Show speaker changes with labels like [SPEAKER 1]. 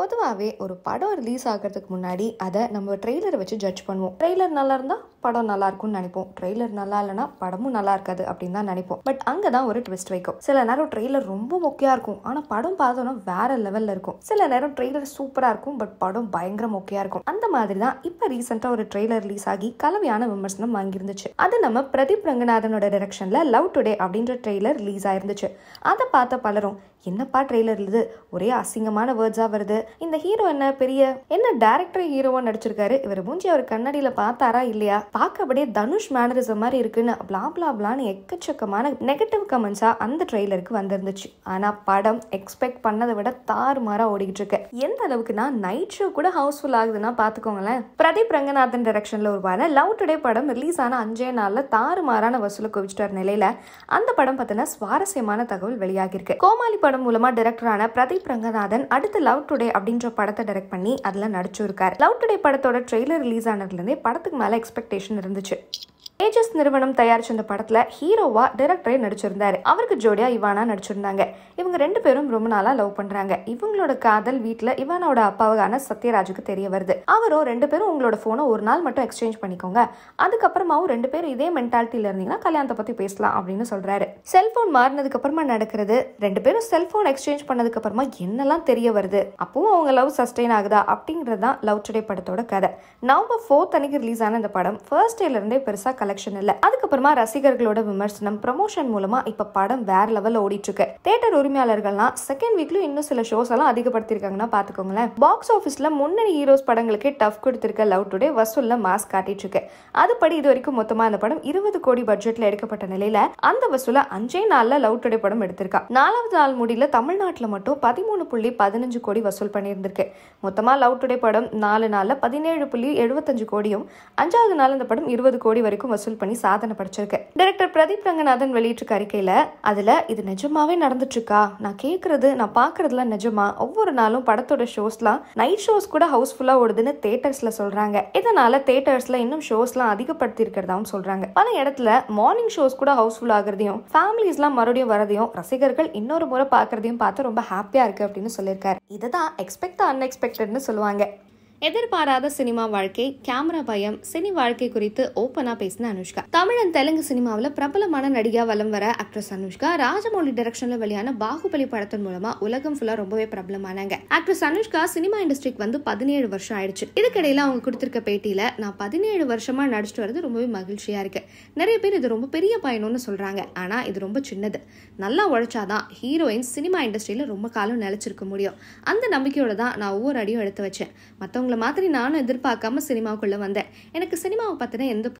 [SPEAKER 1] பொதுவாகவே ஒரு படம் ரிலீஸ் ஆகிறதுக்கு முன்னாடி அதை நம்ம ட்ரெய்லரை வச்சு ஜட்ஜ் பண்ணுவோம் ட்ரெய்லர் நல்லா இருந்தால் படம் நல்லா இருக்கும்னு நினைப்போம் ட்ரெய்லர் நல்லா இல்லைன்னா படமும் நல்லா இருக்காது அப்படின்னு தான் நினைப்போம் பட் அங்கே தான் ஒரு ட்விஸ்ட் வைக்கும் சில நேரம் ட்ரெய்லர் ரொம்ப மொக்கையாக இருக்கும் ஆனால் படம் பார்த்தோன்னா வேற லெவலில் இருக்கும் சில நேரம் ட்ரெய்லர் சூப்பராக இருக்கும் பட் படம் பயங்கர மொக்கையாக இருக்கும் அந்த மாதிரி தான் இப்போ ரீசெண்டாக ஒரு ட்ரெய்லர் ரிலீஸ் ஆகி கலவையான விமர்சனம் வாங்கியிருந்துச்சு அது நம்ம பிரதீப் ரங்கநாதனோட டைரக்ஷனில் லவ் டுடே அப்படின்ற ட்ரெய்லர் ரிலீஸ் ஆயிருந்துச்சு அதை பார்த்த பலரும் என்னப்பா ட்ரெய்லர் இது ஒரே அசிங்கமான வேர்ட்ஸாக வருது இந்த ஹீரோ என்ன பெரிய என்ன டேரக்டர் ஹீரோவா நடிச்சிருக்காரு இவர் மூஞ்சி அவர் கண்ணாடியில பார்த்தாரா இல்லையா பார்க்க அப்படியே தனுஷ் மேனரிசம் மாதிரி இருக்குன்னு பிளா பிளா எக்கச்சக்கமான நெகட்டிவ் கமெண்ட்ஸா அந்த ட்ரெய்லருக்கு வந்திருந்துச்சு ஆனா படம் எக்ஸ்பெக்ட் பண்ணதை விட தாறுமாறா ஓடிக்கிட்டு இருக்க எந்த அளவுக்குன்னா நைட் ஷோ கூட ஹவுஸ்ஃபுல் ஆகுதுன்னா பாத்துக்கோங்களேன் பிரதீப் ரங்கநாதன் டைரக்ஷன்ல உருவான லவ் டுடே படம் ரிலீஸ் ஆன அஞ்சே நாள்ல தாறுமாறான மாறான வசூல வர நிலையில அந்த படம் பார்த்தீங்கன்னா சுவாரஸ்யமான தகவல் வெளியாகிருக்கு கோமாளி படம் மூலமா டைரக்டரான பிரதீப் ரங்கநாதன் அடுத்த லவ் டுடே அப்படின்ற படத்தை டைரக்ட் பண்ணி அதில் நடிச்சிருக்காரு லவ் டுடே படத்தோட ட்ரெய்லர் ரிலீஸ் ஆனதுலேருந்தே படத்துக்கு மேலே எக்ஸ்பெக்டேஷன் இருந்துச்சு ஏஜஸ் நிறுவனம் தயாரிச்ச இந்த படத்தில் ஹீரோவா டிரெக்டரே நடிச்சிருந்தாரு அவருக்கு ஜோடியா இவானா நடிச்சிருந்தாங்க இவங்க ரெண்டு பேரும் ரொம்ப நாளாக லவ் பண்றாங்க இவங்களோட காதல் வீட்டில் இவானோட அப்பாவான சத்யராஜுக்கு தெரிய வருது அவரோ ரெண்டு பேரும் உங்களோட ஃபோனை ஒரு நாள் மட்டும் எக்ஸ்சேஞ்ச் பண்ணிக்கோங்க அதுக்கப்புறமாவும் ரெண்டு பேரும் இதே மென்டாலிட்டியில இருந்தீங்கன்னா கல்யாணத்தை பற்றி பேசலாம் அப்படின்னு சொல்றாரு செல்போன் மாறினதுக்கு அப்புறமா நடக்கிறது ரெண்டு பேரும் செல்போன் எக்ஸ்சேஞ்ச் பண்ணதுக்கு அப்புறமா என்னெல்லாம் தெரிய வருது அப்பவும் அவங்க லவ் சஸ்டெயின் ஆகுதா அப்படிங்கறதுதான் தான் லவ் டுடே படத்தோட கதை நவம்பர் ஃபோர்த் அன்னைக்கு ரிலீஸ் ஆன இந்த படம் ஃபர்ஸ்ட் டேல இருந்தே பெருசாக கலை கலெக்ஷன் இல்ல அதுக்கப்புறமா ரசிகர்களோட விமர்சனம் ப்ரமோஷன் மூலமா இப்ப படம் வேற லெவல் ஓடிட்டு இருக்கு தேட்டர் உரிமையாளர்கள்லாம் செகண்ட் வீக்லயும் இன்னும் சில ஷோஸ் எல்லாம் அதிகப்படுத்திருக்காங்கன்னா பாத்துக்கோங்களேன் பாக்ஸ் ஆபீஸ்ல முன்னணி ஹீரோஸ் படங்களுக்கு டஃப் கொடுத்திருக்க லவ் டுடே வசூல்ல மாஸ் காட்டிட்டு இருக்கு அதுபடி இது வரைக்கும் மொத்தமா அந்த படம் இருபது கோடி பட்ஜெட்ல எடுக்கப்பட்ட நிலையில அந்த வசூல அஞ்சே நாள்ல லவ் டுடே படம் எடுத்திருக்கா நாலாவது நாள் முடியல தமிழ்நாட்டுல மட்டும் பதிமூணு புள்ளி பதினஞ்சு கோடி வசூல் பண்ணியிருந்திருக்கு மொத்தமா லவ் டுடே படம் நாலு நாள்ல பதினேழு புள்ளி எழுபத்தஞ்சு கோடியும் அஞ்சாவது நாள் அந்த படம் இருபது கோடி வரைக்கும் வசூல் வசூல் பண்ணி சாதனை படைச்சிருக்கு டைரக்டர் பிரதீப் ரங்கநாதன் வெளியிட்டிருக்க அறிக்கையில அதுல இது நிஜமாவே இருக்கா நான் கேக்குறது நான் பார்க்குறதுலாம் நிஜமா ஒவ்வொரு நாளும் படத்தோட ஷோஸ்லாம் நைட் ஷோஸ் கூட ஹவுஸ்ஃபுல்லா ஓடுதுன்னு தேட்டர்ஸ்ல சொல்றாங்க இதனால் தேட்டர்ஸ்ல இன்னும் ஷோஸ்லாம் அதிகப்படுத்தி இருக்கிறதாவும் சொல்றாங்க பல இடத்துல மார்னிங் ஷோஸ் கூட ஹவுஸ்ஃபுல் ஆகிறதையும் ஃபேமிலிஸ்லாம் மறுபடியும் வரதையும் ரசிகர்கள் இன்னொரு முறை பாக்குறதையும் பார்த்து ரொம்ப ஹாப்பியாக இருக்கு அப்படின்னு சொல்லியிருக்காரு இதை தான் எக்ஸ்பெக்ட் அன்எக்ஸ்பெக்டட்னு சொல்லுவாங்க எதிர்பாராத சினிமா வாழ்க்கை கேமரா பயம் சினி வாழ்க்கை குறித்து ஓபனா பேசின அனுஷ்கா தமிழ் அண்ட் தெலுங்கு சினிமாவில் பிரபலமான நடிகா வலம் வர ஆக்ட்ரஸ் அனுஷ்கா ராஜமௌழி டைரக்ஷன்ல வெளியான பாகுபலி படத்தின் மூலமா உலகம் ஃபுல்லா ரொம்பவே பிரபலமானாங்க ஆக்ட்ரஸ் அனுஷ்கா சினிமா இண்டஸ்ட்ரிக்கு வந்து பதினேழு வருஷம் ஆயிடுச்சு இதுக்கிடையில அவங்க கொடுத்திருக்க பேட்டியில நான் பதினேழு வருஷமா நடிச்சிட்டு வரது ரொம்பவே மகிழ்ச்சியா இருக்கு நிறைய பேர் இது ரொம்ப பெரிய பயணம்னு சொல்றாங்க ஆனா இது ரொம்ப சின்னது நல்லா உழைச்சாதான் ஹீரோயின் சினிமா இண்டஸ்ட்ரியில ரொம்ப காலம் நிலைச்சிருக்க முடியும் அந்த நம்பிக்கையோட தான் நான் ஒவ்வொரு அடியும் எடுத்து வச்சேன் மற்றவங்க உங்களை மாதிரி நானும் எதிர்பார்க்காம சினிமாவுக்குள்ளே வந்தேன் எனக்கு சினிமாவை பார்த்தினா எந்த